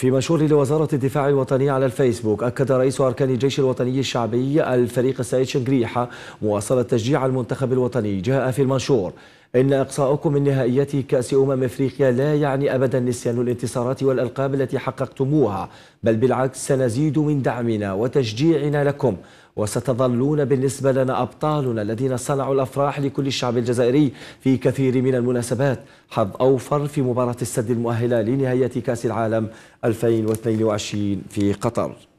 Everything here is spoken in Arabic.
في منشور لوزارة الدفاع الوطني على الفيسبوك أكد رئيس أركان الجيش الوطني الشعبي الفريق السيد شنقريحة مواصلة تشجيع المنتخب الوطني جاء في المنشور إن إقصاؤكم من نهائيات كأس أمم إفريقيا لا يعني أبدا نسيان الانتصارات والألقاب التي حققتموها بل بالعكس سنزيد من دعمنا وتشجيعنا لكم وستظلون بالنسبة لنا أبطالنا الذين صنعوا الأفراح لكل الشعب الجزائري في كثير من المناسبات حظ أوفر في مباراة السد المؤهلة لنهاية كأس العالم 2022 في قطر